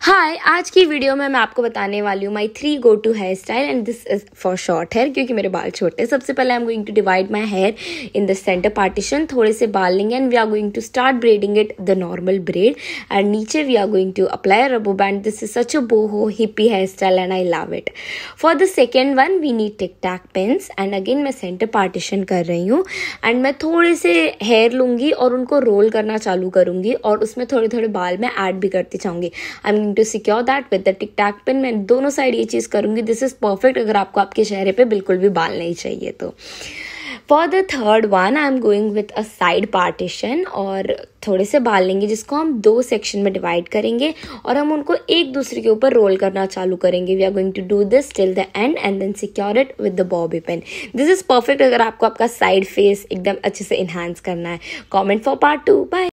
हाय आज की वीडियो में मैं आपको बताने वाली हूँ my three go to hair style and this is for short hair क्योंकि मेरे बाल छोटे हैं सबसे पहले I am going to divide my hair in the centre partition थोड़े से बाल लेंगे and we are going to start braiding it the normal braid and नीचे we are going to apply rubber band this is such a boho hippie hair style and I love it for the second one we need tic tac pins and again मैं centre partition कर रही हूँ and मैं थोड़े से hair लूँगी और उनको रोल करना चालू करूँगी और उसमें थोड़े थोड़े बाल मैं ऐड भी करती चाहूंगी I am going to secure that with the tic tac pin मैं दोनों साइड ये चीज़ करूँगी दिस इज़ परफेक्ट अगर आपको आपके चेहरे पे बिल्कुल भी बाल नहीं चाहिए तो for the third one I am going with a side partition और थोड़े से बाल लेंगे जिसको हम दो सेक्शन में डिवाइड करेंगे और हम उनको एक दूसरे के ऊपर रोल करना चालू करेंगे we are going to do this till the end and then secure it with the bobby pin this is perfect अगर आपको आपका साइड फेस एकदम अच्छे से इन्हांस करना है comment for part two bye